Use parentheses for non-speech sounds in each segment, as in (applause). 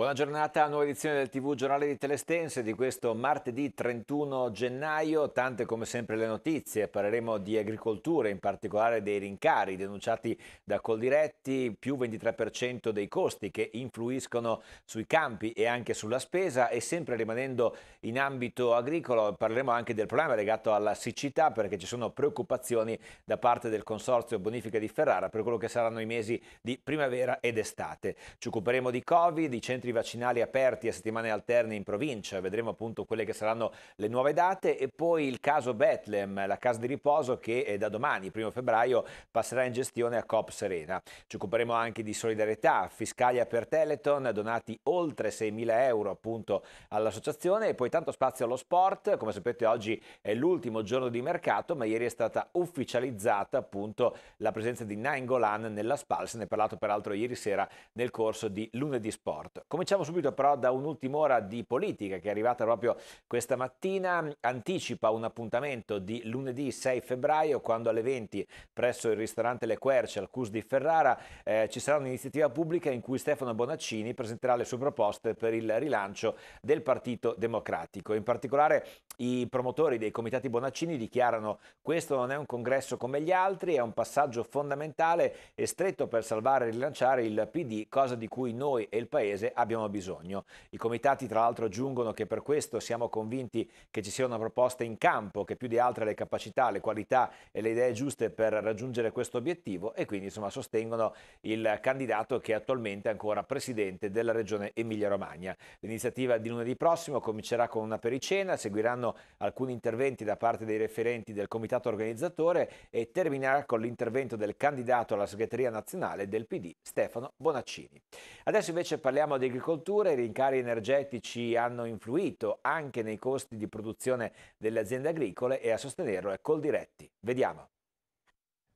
Buona giornata, nuova edizione del TV Giornale di Telestense di questo martedì 31 gennaio. Tante come sempre le notizie, parleremo di agricoltura, in particolare dei rincari denunciati da Coldiretti, più 23% dei costi che influiscono sui campi e anche sulla spesa e sempre rimanendo in ambito agricolo parleremo anche del problema legato alla siccità perché ci sono preoccupazioni da parte del Consorzio Bonifica di Ferrara per quello che saranno i mesi di primavera ed estate. Ci occuperemo di Covid, di centri centri vaccinali aperti a settimane alterne in provincia, vedremo appunto quelle che saranno le nuove date e poi il caso Bethlehem, la casa di riposo che eh, da domani, 1 febbraio, passerà in gestione a Cop Serena. Ci occuperemo anche di solidarietà, Fiscalia per Teleton, donati oltre 6.000 euro appunto all'associazione e poi tanto spazio allo sport, come sapete oggi è l'ultimo giorno di mercato, ma ieri è stata ufficializzata appunto la presenza di Golan nella SPAL, se ne è parlato peraltro ieri sera nel corso di lunedì sport. Come Cominciamo subito però da un'ultima ora di politica che è arrivata proprio questa mattina, anticipa un appuntamento di lunedì 6 febbraio quando alle 20 presso il ristorante Le Querce al CUS di Ferrara eh, ci sarà un'iniziativa pubblica in cui Stefano Bonaccini presenterà le sue proposte per il rilancio del Partito Democratico. In particolare i promotori dei comitati Bonaccini dichiarano questo non è un congresso come gli altri, è un passaggio fondamentale e stretto per salvare e rilanciare il PD, cosa di cui noi e il Paese abbiamo bisogno. I comitati tra l'altro aggiungono che per questo siamo convinti che ci sia una proposta in campo che più di altre le capacità, le qualità e le idee giuste per raggiungere questo obiettivo e quindi insomma sostengono il candidato che è attualmente ancora presidente della regione Emilia-Romagna. L'iniziativa di lunedì prossimo comincerà con una pericena, seguiranno alcuni interventi da parte dei referenti del comitato organizzatore e terminerà con l'intervento del candidato alla segreteria nazionale del PD, Stefano Bonaccini. Adesso invece parliamo di agricoltura, i rincari energetici hanno influito anche nei costi di produzione delle aziende agricole e a sostenerlo è Coldiretti. Vediamo.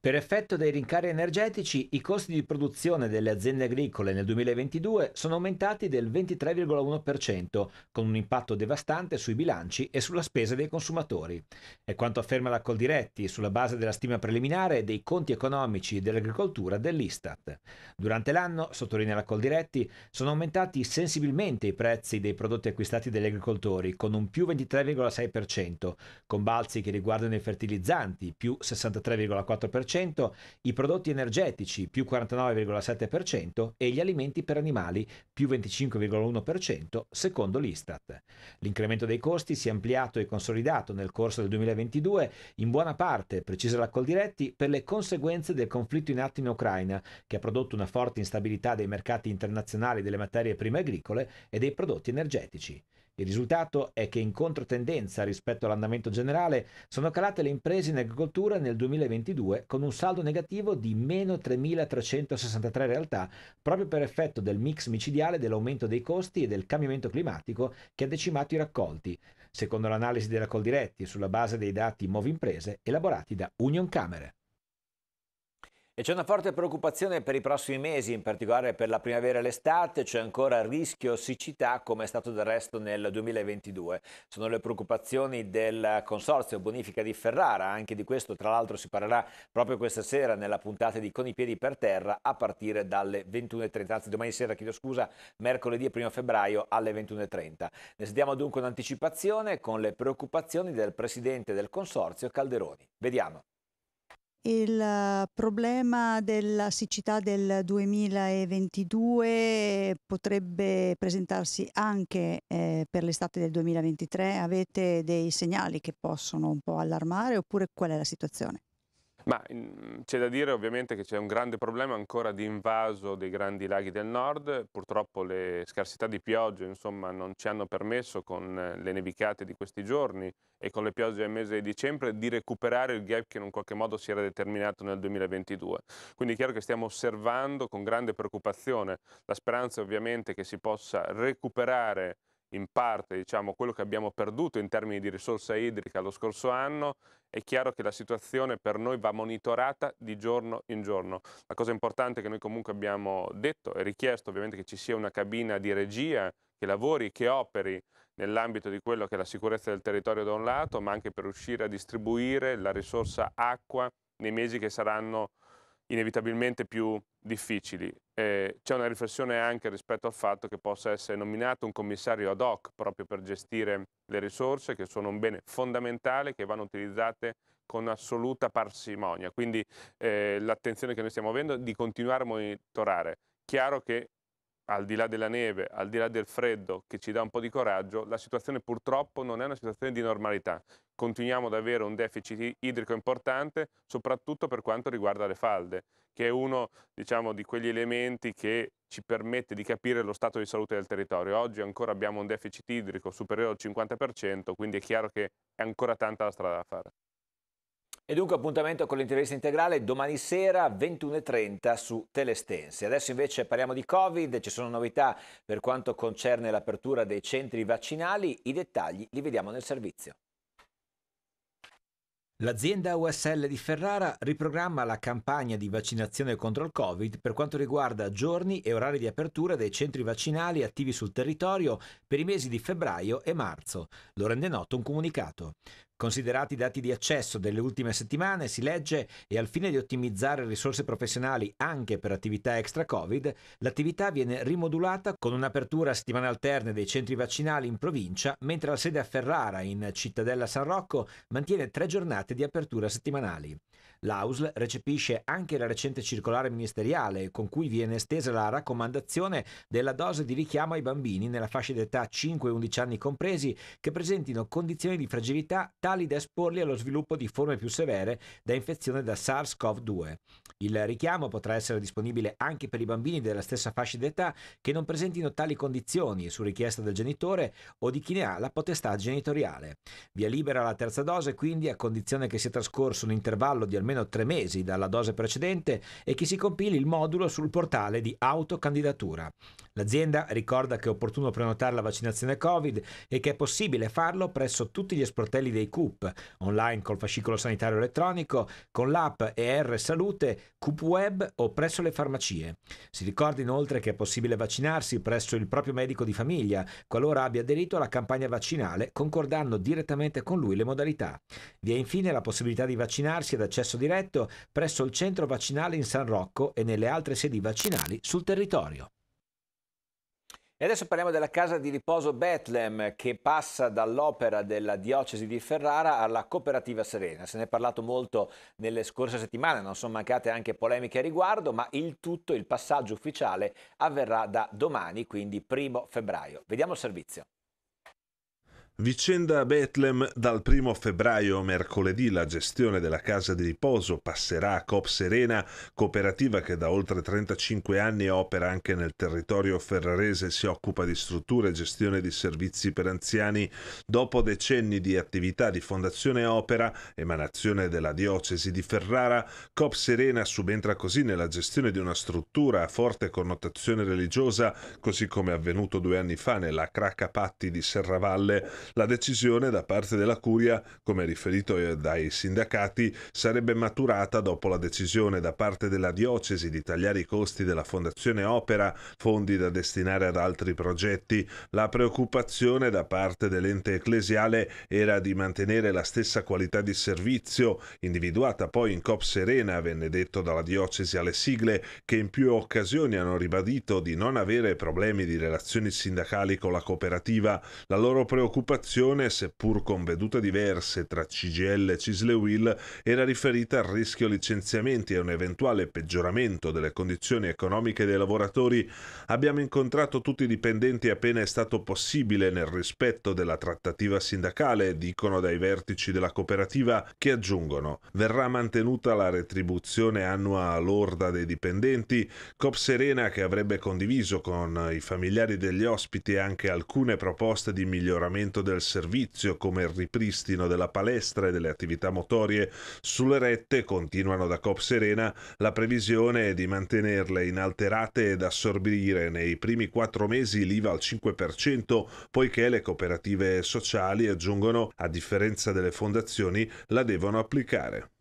Per effetto dei rincari energetici, i costi di produzione delle aziende agricole nel 2022 sono aumentati del 23,1%, con un impatto devastante sui bilanci e sulla spesa dei consumatori. È quanto afferma la Coldiretti sulla base della stima preliminare dei conti economici dell'agricoltura dell'Istat. Durante l'anno, sottolinea la Coldiretti, sono aumentati sensibilmente i prezzi dei prodotti acquistati dagli agricoltori, con un più 23,6%, con balzi che riguardano i fertilizzanti, più 63,4%, i prodotti energetici più 49,7% e gli alimenti per animali più 25,1% secondo l'Istat. L'incremento dei costi si è ampliato e consolidato nel corso del 2022, in buona parte, precisa la Coldiretti, per le conseguenze del conflitto in atto in Ucraina, che ha prodotto una forte instabilità dei mercati internazionali delle materie prime agricole e dei prodotti energetici. Il risultato è che in controtendenza rispetto all'andamento generale sono calate le imprese in agricoltura nel 2022 con un saldo negativo di meno 3.363 realtà proprio per effetto del mix micidiale dell'aumento dei costi e del cambiamento climatico che ha decimato i raccolti, secondo l'analisi della Coldiretti sulla base dei dati Movimprese elaborati da Union Camere. E c'è una forte preoccupazione per i prossimi mesi, in particolare per la primavera e l'estate, c'è ancora rischio siccità come è stato del resto nel 2022. Sono le preoccupazioni del Consorzio Bonifica di Ferrara, anche di questo tra l'altro si parlerà proprio questa sera nella puntata di Con i piedi per terra a partire dalle 21.30, anzi domani sera chiedo scusa, mercoledì 1 febbraio alle 21.30. Ne sentiamo dunque un'anticipazione con le preoccupazioni del Presidente del Consorzio Calderoni. Vediamo. Il eh, problema della siccità del 2022 potrebbe presentarsi anche eh, per l'estate del 2023. Avete dei segnali che possono un po' allarmare oppure qual è la situazione? Ma c'è da dire ovviamente che c'è un grande problema ancora di invaso dei grandi laghi del nord, purtroppo le scarsità di piogge insomma, non ci hanno permesso con eh, le nevicate di questi giorni e con le piogge del mese di dicembre di recuperare il gap che in un qualche modo si era determinato nel 2022. Quindi è chiaro che stiamo osservando con grande preoccupazione la speranza ovviamente che si possa recuperare in parte diciamo, quello che abbiamo perduto in termini di risorsa idrica lo scorso anno, è chiaro che la situazione per noi va monitorata di giorno in giorno. La cosa importante che noi comunque abbiamo detto e richiesto ovviamente che ci sia una cabina di regia che lavori, che operi nell'ambito di quello che è la sicurezza del territorio da un lato, ma anche per riuscire a distribuire la risorsa acqua nei mesi che saranno inevitabilmente più difficili. Eh, c'è una riflessione anche rispetto al fatto che possa essere nominato un commissario ad hoc proprio per gestire le risorse che sono un bene fondamentale che vanno utilizzate con assoluta parsimonia. Quindi eh, l'attenzione che noi stiamo avendo è di continuare a monitorare. Chiaro che al di là della neve, al di là del freddo che ci dà un po' di coraggio, la situazione purtroppo non è una situazione di normalità. Continuiamo ad avere un deficit idrico importante, soprattutto per quanto riguarda le falde, che è uno diciamo, di quegli elementi che ci permette di capire lo stato di salute del territorio. Oggi ancora abbiamo un deficit idrico superiore al 50%, quindi è chiaro che è ancora tanta la strada da fare. E dunque appuntamento con l'intervista integrale domani sera 21.30 su Telestense. Adesso invece parliamo di Covid, ci sono novità per quanto concerne l'apertura dei centri vaccinali, i dettagli li vediamo nel servizio. L'azienda USL di Ferrara riprogramma la campagna di vaccinazione contro il Covid per quanto riguarda giorni e orari di apertura dei centri vaccinali attivi sul territorio per i mesi di febbraio e marzo. Lo rende noto un comunicato. Considerati i dati di accesso delle ultime settimane, si legge, e al fine di ottimizzare risorse professionali anche per attività extra Covid, l'attività viene rimodulata con un'apertura a settimane alterne dei centri vaccinali in provincia, mentre la sede a Ferrara, in Cittadella San Rocco, mantiene tre giornate di apertura settimanali. L'AUSL recepisce anche la recente circolare ministeriale con cui viene estesa la raccomandazione della dose di richiamo ai bambini nella fascia d'età 5-11 anni compresi che presentino condizioni di fragilità tali da esporli allo sviluppo di forme più severe da infezione da SARS-CoV-2. Il richiamo potrà essere disponibile anche per i bambini della stessa fascia d'età che non presentino tali condizioni su richiesta del genitore o di chi ne ha la potestà genitoriale. Via libera la terza dose quindi a condizione che sia trascorso un intervallo di almeno tre mesi dalla dose precedente e che si compili il modulo sul portale di autocandidatura. L'azienda ricorda che è opportuno prenotare la vaccinazione Covid e che è possibile farlo presso tutti gli sportelli dei CUP, online col fascicolo sanitario elettronico, con l'app ER Salute Web o presso le farmacie. Si ricorda inoltre che è possibile vaccinarsi presso il proprio medico di famiglia qualora abbia aderito alla campagna vaccinale concordando direttamente con lui le modalità. Vi è infine la possibilità di vaccinarsi ad accesso diretto presso il centro vaccinale in San Rocco e nelle altre sedi vaccinali sul territorio. E adesso parliamo della casa di riposo Bethlehem che passa dall'opera della diocesi di Ferrara alla cooperativa Serena. Se ne è parlato molto nelle scorse settimane, non sono mancate anche polemiche a riguardo, ma il tutto, il passaggio ufficiale avverrà da domani, quindi primo febbraio. Vediamo il servizio. Vicenda a Bethlehem dal 1 febbraio mercoledì la gestione della casa di riposo passerà a Cop Serena, cooperativa che da oltre 35 anni opera anche nel territorio ferrarese e si occupa di strutture e gestione di servizi per anziani. Dopo decenni di attività di fondazione opera, emanazione della diocesi di Ferrara, Cop Serena subentra così nella gestione di una struttura a forte connotazione religiosa, così come avvenuto due anni fa nella Cracapatti di Serravalle la decisione da parte della Curia, come riferito eh, dai sindacati, sarebbe maturata dopo la decisione da parte della Diocesi di tagliare i costi della Fondazione Opera, fondi da destinare ad altri progetti. La preoccupazione da parte dell'ente ecclesiale era di mantenere la stessa qualità di servizio, individuata poi in COP Serena, venne detto dalla Diocesi alle sigle, che in più occasioni hanno ribadito di non avere problemi di relazioni sindacali con la cooperativa. La loro preoccupazione preoccupazione, seppur con vedute diverse tra CGL e Cislewil, era riferita al rischio licenziamenti e un eventuale peggioramento delle condizioni economiche dei lavoratori. Abbiamo incontrato tutti i dipendenti appena è stato possibile nel rispetto della trattativa sindacale, dicono dai vertici della cooperativa, che aggiungono verrà mantenuta la retribuzione annua lorda dei dipendenti, Cop Serena che avrebbe condiviso con i familiari degli ospiti anche alcune proposte di miglioramento del servizio come il ripristino della palestra e delle attività motorie sulle rette continuano da Cop Serena, la previsione è di mantenerle inalterate ed assorbire nei primi quattro mesi l'IVA al 5%, poiché le cooperative sociali aggiungono, a differenza delle fondazioni, la devono applicare.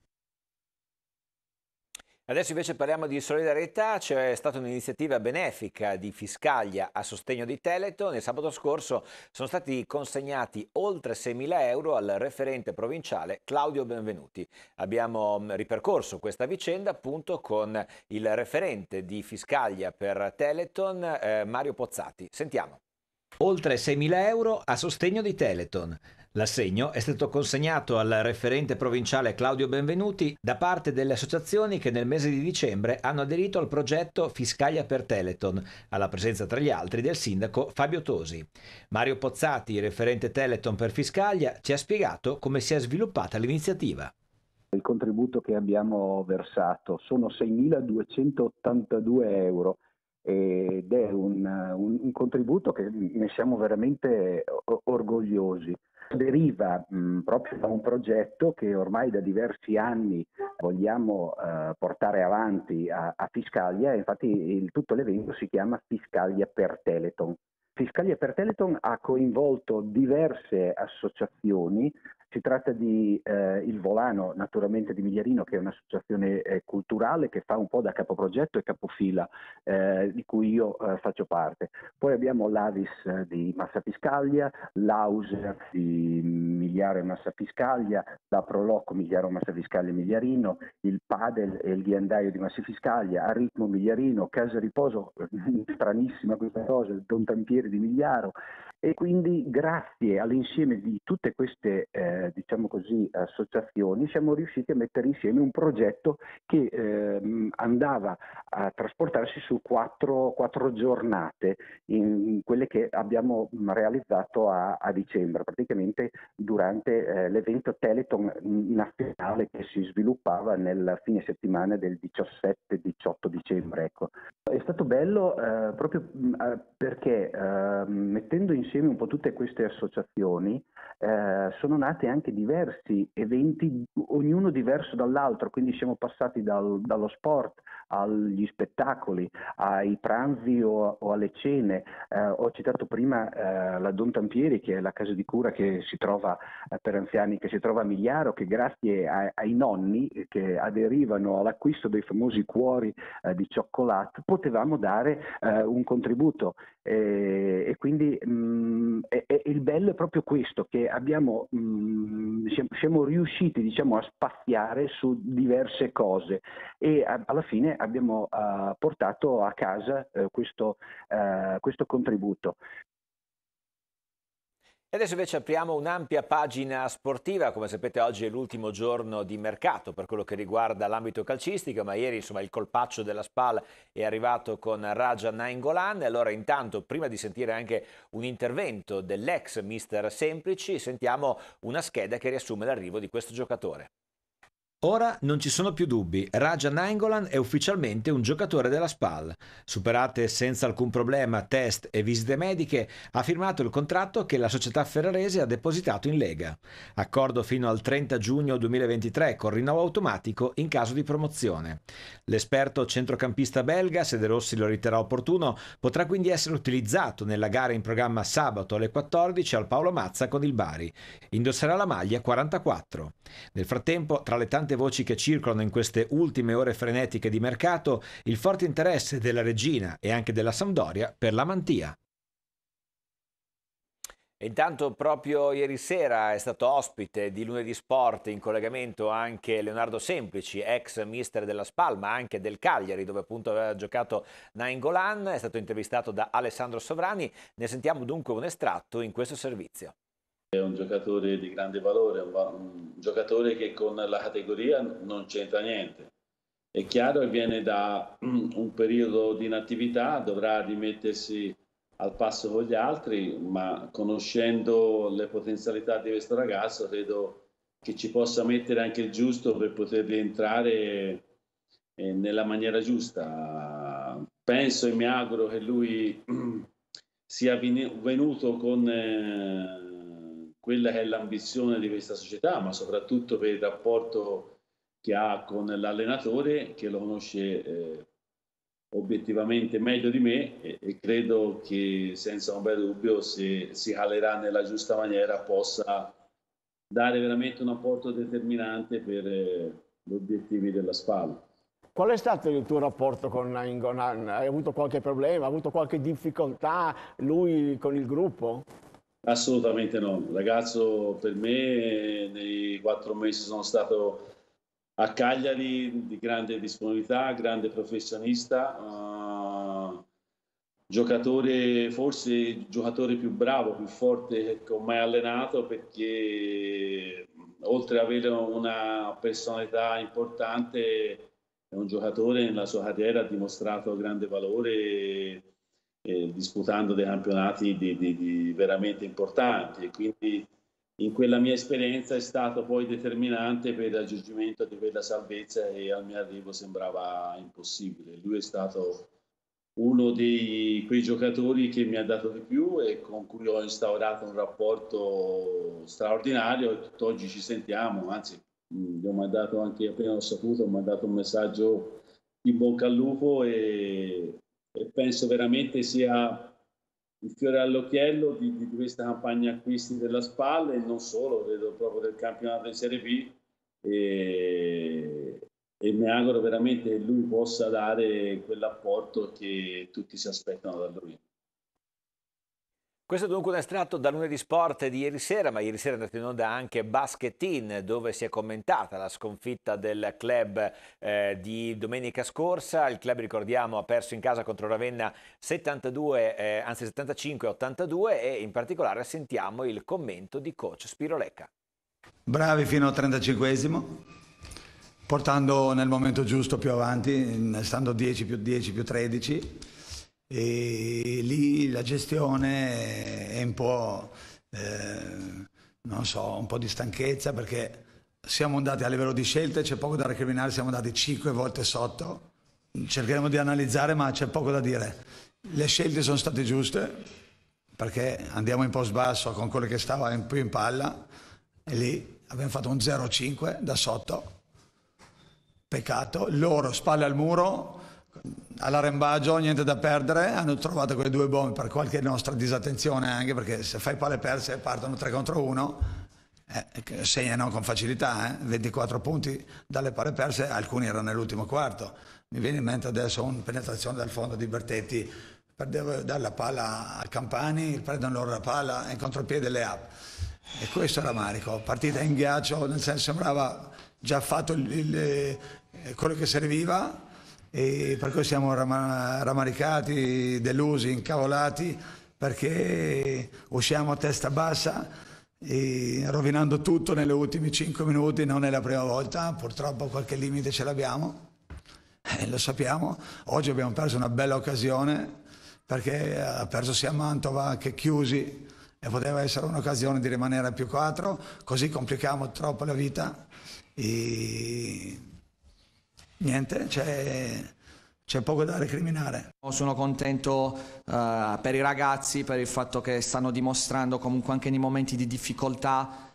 Adesso invece parliamo di solidarietà, c'è cioè stata un'iniziativa benefica di Fiscaglia a sostegno di Teleton. Il sabato scorso sono stati consegnati oltre 6.000 euro al referente provinciale Claudio Benvenuti. Abbiamo mm, ripercorso questa vicenda appunto con il referente di Fiscaglia per Teleton, eh, Mario Pozzati. Sentiamo oltre 6.000 euro a sostegno di Teleton. L'assegno è stato consegnato al referente provinciale Claudio Benvenuti da parte delle associazioni che nel mese di dicembre hanno aderito al progetto Fiscalia per Teleton, alla presenza tra gli altri del sindaco Fabio Tosi. Mario Pozzati, referente Teleton per Fiscalia, ci ha spiegato come si è sviluppata l'iniziativa. Il contributo che abbiamo versato sono 6.282 euro ed è un, un, un, contributo che ne siamo veramente orgogliosi. Deriva mh, proprio da un progetto che ormai da diversi anni vogliamo eh, portare avanti a, a Fiscaglia, infatti il, tutto l'evento si chiama Fiscalia per Teleton. Fiscalia per Teleton ha coinvolto diverse associazioni si tratta di eh, Il Volano, naturalmente di Migliarino, che è un'associazione eh, culturale che fa un po' da capoprogetto e capofila, eh, di cui io eh, faccio parte. Poi abbiamo l'Avis eh, di Massa Piscaglia, l'Auser di Migliaro e Massa Piscaglia, la Prolocco Migliaro, Massa Piscaglia e Migliarino, il Padel e il Ghiandaio di Massa Fiscaglia, a ritmo Migliarino, Casa Riposo, (laughs) stranissima questa cosa, Don Tampieri di Migliaro, e quindi grazie all'insieme di tutte queste eh, diciamo così, associazioni siamo riusciti a mettere insieme un progetto che eh, andava a trasportarsi su quattro, quattro giornate, in, quelle che abbiamo realizzato a, a dicembre, praticamente durante eh, l'evento Teleton nazionale che si sviluppava nel fine settimana del 17-18 dicembre. Ecco. È stato bello eh, proprio perché ehm, mettendo insieme insieme un po' tutte queste associazioni, eh, sono nati anche diversi eventi, ognuno diverso dall'altro, quindi siamo passati dal, dallo sport agli spettacoli, ai pranzi o, o alle cene. Eh, ho citato prima eh, la Don Tampieri, che è la casa di cura che si trova eh, per anziani, che si trova a Migliaro, che grazie a, ai nonni eh, che aderivano all'acquisto dei famosi cuori eh, di cioccolato potevamo dare un contributo. Eh, e quindi mh, è, è il bello è proprio questo, che abbiamo, mh, mm, siamo, riusciti diciamo, a spaziare su diverse cose e a, alla fine abbiamo uh, portato a casa uh, questo, uh, questo, contributo adesso invece apriamo un'ampia pagina sportiva, come sapete oggi è l'ultimo giorno di mercato per quello che riguarda l'ambito calcistico, ma ieri insomma, il colpaccio della SPAL è arrivato con Raja Naingolan, allora intanto prima di sentire anche un intervento dell'ex mister Semplici sentiamo una scheda che riassume l'arrivo di questo giocatore. Ora non ci sono più dubbi, Raja Nangolan è ufficialmente un giocatore della SPAL. Superate senza alcun problema test e visite mediche, ha firmato il contratto che la società ferrarese ha depositato in Lega. Accordo fino al 30 giugno 2023 con rinnovo automatico in caso di promozione. L'esperto centrocampista belga, se De Rossi lo riterrà opportuno, potrà quindi essere utilizzato nella gara in programma sabato alle 14 al Paolo Mazza con il Bari. Indosserà la maglia 44. Nel frattempo, tra le tante tante voci che circolano in queste ultime ore frenetiche di mercato il forte interesse della Regina e anche della Sampdoria per la Mantia. Intanto proprio ieri sera è stato ospite di lunedì sport in collegamento anche Leonardo Semplici, ex mister della Spalma, anche del Cagliari, dove appunto aveva giocato Naingolan, è stato intervistato da Alessandro Sovrani, ne sentiamo dunque un estratto in questo servizio. È un giocatore di grande valore, un, un giocatore che con la categoria non c'entra niente. È chiaro che viene da (clears throat) un periodo di inattività, dovrà rimettersi al passo con gli altri, ma conoscendo le potenzialità di questo ragazzo credo che ci possa mettere anche il giusto per poter rientrare eh, nella maniera giusta. Penso e mi auguro che lui (clears throat) sia venuto con eh, quella che è l'ambizione di questa società, ma soprattutto per il rapporto che ha con l'allenatore che lo conosce eh, obiettivamente meglio di me e, e, credo che senza un bel dubbio se si calerà nella giusta maniera possa dare veramente un apporto determinante per eh, gli obiettivi della Spalla. Qual è stato il tuo rapporto con Ingonan? Hai avuto qualche problema, hai avuto qualche difficoltà lui con il gruppo? Assolutamente no, ragazzo per me nei quattro mesi sono stato a Cagliari di grande disponibilità, grande professionista, uh, giocatore, forse il giocatore più bravo, più forte che ho mai allenato perché oltre ad avere una personalità importante è un giocatore nella sua carriera ha dimostrato grande valore eh, disputando dei campionati di, di, di veramente importanti e quindi in quella mia esperienza è stato poi determinante per il raggiungimento di quella salvezza e al mio arrivo sembrava impossibile. Lui è stato uno di quei giocatori che mi ha dato di più e con cui ho instaurato un rapporto straordinario e tutt'oggi ci sentiamo, anzi gli ho mandato anche appena l'ho saputo, ho mandato un messaggio in bocca al lupo e e penso veramente sia il fiore all'occhiello di, di, questa campagna acquisti della Spalla e non solo, vedo proprio del campionato in Serie B e, e mi auguro veramente che lui possa dare quell'apporto che tutti si aspettano da lui. Questo è dunque un estratto da lunedì sport di ieri sera, ma ieri sera è andato in onda anche Basket In, dove si è commentata la sconfitta del club eh, di domenica scorsa. Il club, ricordiamo, ha perso in casa contro Ravenna 72, eh, anzi 75-82 e in particolare sentiamo il commento di coach Spiro Lecca. Bravi fino al 35esimo, portando nel momento giusto più avanti, stando 10 più 10 più 13 e lì la gestione è un po', eh, non so, un po' di stanchezza perché siamo andati a livello di scelte, c'è poco da recriminare, siamo andati cinque volte sotto, cercheremo di analizzare ma c'è poco da dire. Le scelte sono state giuste perché andiamo in post basso con quello che stava in più in palla e lì abbiamo fatto un 0-5 da sotto. Peccato, loro spalle al muro, all'arembaggio, niente da perdere, hanno trovato quei due bombe per qualche nostra disattenzione anche, perché se fai palle perse partono 3 contro 1, eh, segnano con facilità, eh, 24 punti dalle palle perse, alcuni erano nell'ultimo quarto. Mi viene in mente adesso una penetrazione dal fondo di Bertetti, perdeva dare la palla a Campani, prendono loro la palla e in contropiede le app. E questo era Marico, partita in ghiaccio, nel senso sembrava già fatto il, il, eh, quello che serviva e per cui siamo ramaricati, delusi, incavolati perché usciamo a testa bassa rovinando tutto nelle ultime 5 minuti, non è la prima volta, purtroppo qualche limite ce l'abbiamo, e eh, lo sappiamo, oggi abbiamo perso una bella occasione perché ha perso sia Mantova che Chiusi e poteva essere un'occasione di rimanere a più 4, così complichiamo troppo la vita. E niente, c'è, c'è poco da recriminare. Sono contento uh, per i ragazzi, per il fatto che stanno dimostrando comunque anche nei momenti di difficoltà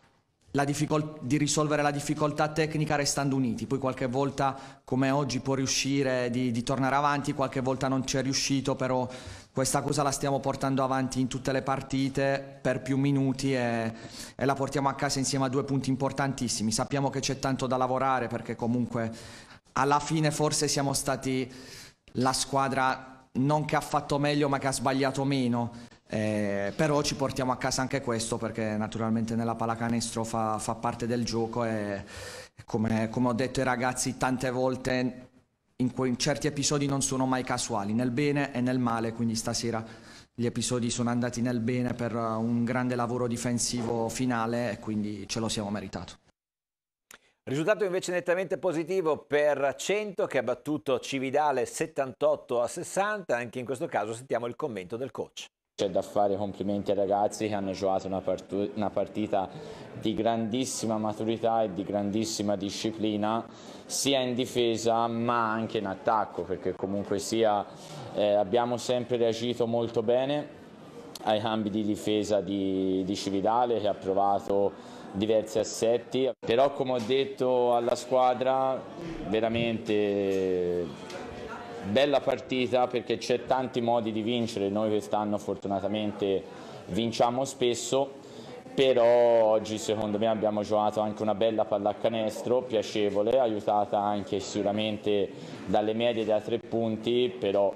Difficol- di risolvere la difficoltà tecnica restando uniti. Poi qualche volta, come oggi, può riuscire di, di, tornare avanti, qualche volta non ci è riuscito, però questa cosa la stiamo portando avanti in tutte le partite per più minuti e, e la portiamo a casa insieme a due punti importantissimi. Sappiamo che c'è tanto da lavorare perché comunque alla fine forse siamo stati la squadra non che ha fatto meglio ma che ha sbagliato meno. Eh, però ci portiamo a casa anche questo perché naturalmente nella palacanestro fa, fa parte del gioco e come, come, ho detto ai ragazzi tante volte in, que- in certi episodi non sono mai casuali nel bene e nel male quindi stasera gli episodi sono andati nel bene per un grande lavoro difensivo finale e quindi ce lo siamo meritato. Risultato invece nettamente positivo per 100 che ha battuto Cividale 78 a 60, anche in questo caso sentiamo il commento del coach. C'è da fare complimenti ai ragazzi che hanno giocato una, part una, partita di grandissima maturità e di grandissima disciplina, sia in difesa ma anche in attacco, perché comunque sia eh, abbiamo sempre reagito molto bene ai cambi di difesa di, di Cividale che ha provato diversi assetti, però come ho detto alla squadra veramente bella partita perché c'è tanti modi di vincere, noi quest'anno fortunatamente vinciamo spesso, però oggi secondo me abbiamo giocato anche una bella pallacanestro, piacevole, aiutata anche sicuramente dalle medie da tre punti, però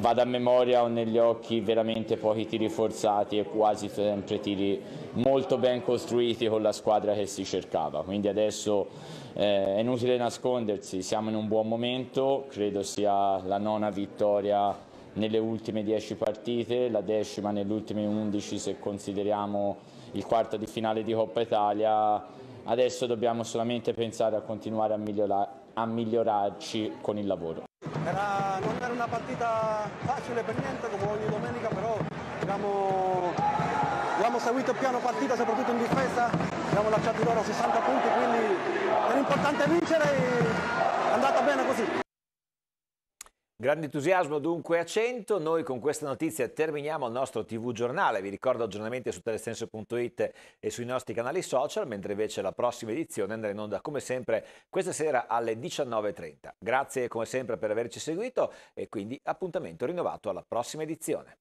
vado a memoria o negli occhi veramente pochi tiri forzati e quasi sempre tiri molto ben costruiti con la squadra che si cercava. Quindi adesso eh, è inutile nascondersi, siamo in un buon momento, credo sia la nona vittoria nelle ultime 10 partite, la decima nelle ultime 11 se consideriamo il quarto di finale di Coppa Italia. Adesso dobbiamo solamente pensare a continuare a, migliora a migliorarci con il lavoro. Era una partita facile per niente come ogni domenica, però abbiamo, abbiamo seguito il piano partita, soprattutto in difesa, abbiamo lasciato loro 60 punti, quindi era importante vincere e è andata bene così. Grande entusiasmo dunque a 100, noi con questa notizia terminiamo il nostro TV giornale, vi ricordo aggiornamenti su telesenso.it e sui nostri canali social, mentre invece la prossima edizione andrà in onda come sempre questa sera alle 19.30. Grazie come sempre per averci seguito e quindi appuntamento rinnovato alla prossima edizione.